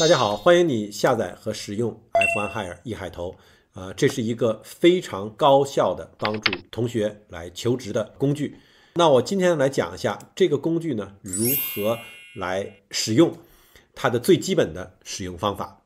大家好，欢迎你下载和使用 F One Hire 一海投。呃，这是一个非常高效的帮助同学来求职的工具。那我今天来讲一下这个工具呢如何来使用，它的最基本的使用方法。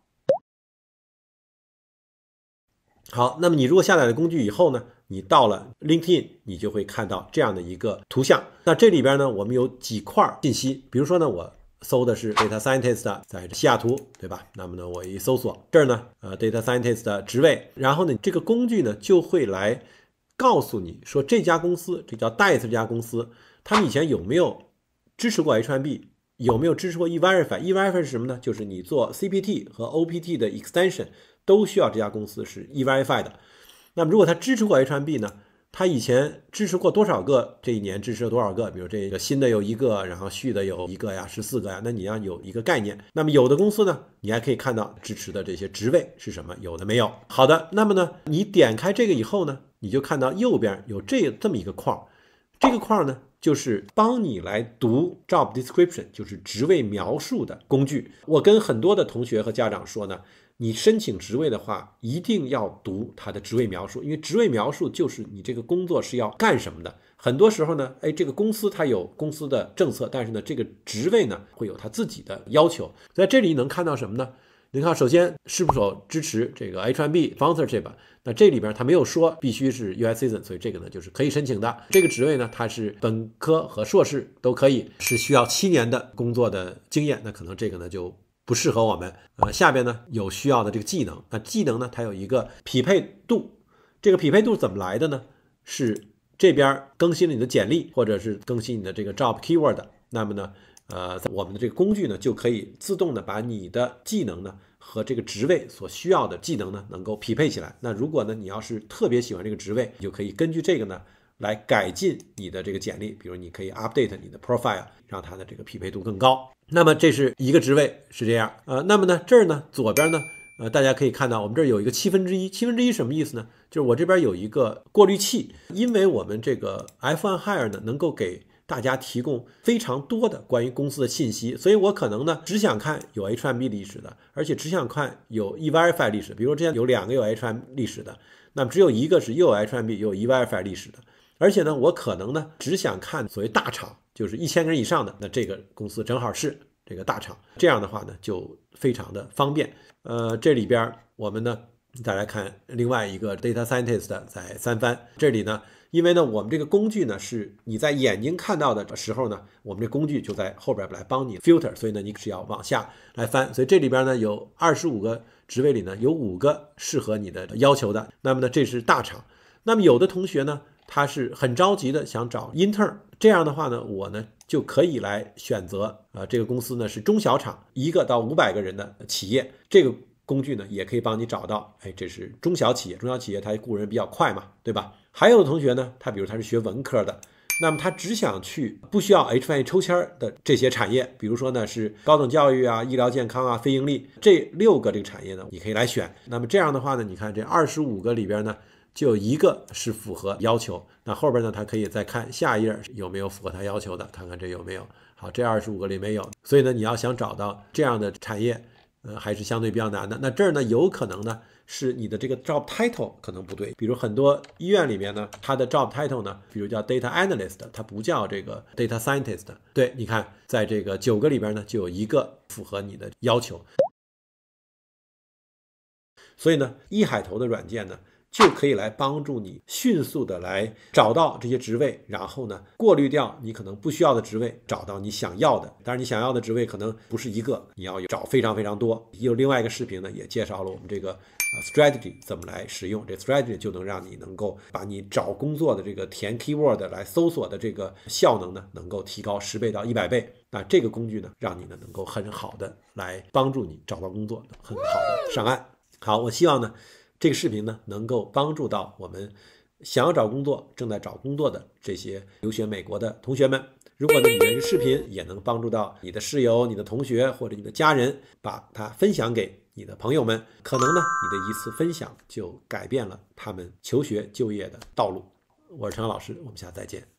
好，那么你如果下载了工具以后呢，你到了 LinkedIn，你就会看到这样的一个图像。那这里边呢，我们有几块信息，比如说呢，我。搜的是 data scientist 在西雅图，对吧？那么呢，我一搜索这儿呢，呃，data scientist 的职位，然后呢，这个工具呢就会来告诉你说，这家公司，这叫 Dice 这家公司，他们以前有没有支持过 H R B，有没有支持过 E Verify？E Verify 是什么呢？就是你做 C P T 和 O P T 的 extension 都需要这家公司是 E Verify 的。那么如果他支持过 H R B 呢？他以前支持过多少个？这一年支持了多少个？比如这个新的有一个，然后续的有一个呀，十四个呀，那你要有一个概念。那么有的公司呢，你还可以看到支持的这些职位是什么，有的没有。好的，那么呢，你点开这个以后呢，你就看到右边有这这么一个框，这个框呢。就是帮你来读 job description，就是职位描述的工具。我跟很多的同学和家长说呢，你申请职位的话，一定要读他的职位描述，因为职位描述就是你这个工作是要干什么的。很多时候呢，哎，这个公司它有公司的政策，但是呢，这个职位呢会有他自己的要求。在这里能看到什么呢？你看，首先是不是支持这个 H1B sponsorship？那这里边他没有说必须是 US citizen，所以这个呢就是可以申请的。这个职位呢，它是本科和硕士都可以，是需要七年的工作的经验。那可能这个呢就不适合我们。呃，下边呢有需要的这个技能，那技能呢它有一个匹配度，这个匹配度怎么来的呢？是这边更新了你的简历，或者是更新你的这个 job keyword。那么呢？呃，我们的这个工具呢，就可以自动的把你的技能呢和这个职位所需要的技能呢能够匹配起来。那如果呢你要是特别喜欢这个职位，你就可以根据这个呢来改进你的这个简历。比如你可以 update 你的 profile，让它的这个匹配度更高。那么这是一个职位是这样。呃，那么呢这儿呢左边呢呃大家可以看到，我们这儿有一个七分之一，七分之一什么意思呢？就是我这边有一个过滤器，因为我们这个 F1 Hire 呢能够给。大家提供非常多的关于公司的信息，所以我可能呢只想看有 H M B 历史的，而且只想看有 E w i f i 历史。比如之前有两个有 H M 历史的，那么只有一个是又有 H M B 又有 E w i f i 历史的，而且呢，我可能呢只想看所谓大厂，就是一千人以上的。那这个公司正好是这个大厂，这样的话呢就非常的方便。呃，这里边我们呢。再来看另外一个 data scientist 在三番这里呢，因为呢我们这个工具呢是你在眼睛看到的时候呢，我们这工具就在后边来帮你 filter，所以呢你是要往下来翻。所以这里边呢有二十五个职位里呢有五个适合你的要求的。那么呢这是大厂。那么有的同学呢他是很着急的想找 intern，这样的话呢我呢就可以来选择，呃这个公司呢是中小厂，一个到五百个人的企业，这个。工具呢也可以帮你找到，哎，这是中小企业，中小企业它雇人比较快嘛，对吧？还有的同学呢，他比如他是学文科的，那么他只想去不需要 H 翻 b 抽签的这些产业，比如说呢是高等教育啊、医疗健康啊、非盈利这六个这个产业呢，你可以来选。那么这样的话呢，你看这二十五个里边呢，就有一个是符合要求，那后边呢他可以再看下一页有没有符合他要求的，看看这有没有。好，这二十五个里没有，所以呢你要想找到这样的产业。呃，还是相对比较难的。那这儿呢，有可能呢是你的这个 job title 可能不对。比如很多医院里面呢，它的 job title 呢，比如叫 data analyst，它不叫这个 data scientist。对，你看，在这个九个里边呢，就有一个符合你的要求。所以呢，易海投的软件呢。就可以来帮助你迅速的来找到这些职位，然后呢，过滤掉你可能不需要的职位，找到你想要的。但是你想要的职位可能不是一个，你要找非常非常多。有另外一个视频呢，也介绍了我们这个 strategy 怎么来使用。这 strategy 就能让你能够把你找工作的这个填 keyword 来搜索的这个效能呢，能够提高十倍到一百倍。那这个工具呢，让你呢能够很好的来帮助你找到工作，很好的上岸。好，我希望呢。这个视频呢，能够帮助到我们想要找工作、正在找工作的这些留学美国的同学们。如果呢，你的视频也能帮助到你的室友、你的同学或者你的家人，把它分享给你的朋友们，可能呢，你的一次分享就改变了他们求学就业的道路。我是陈老师，我们下次再见。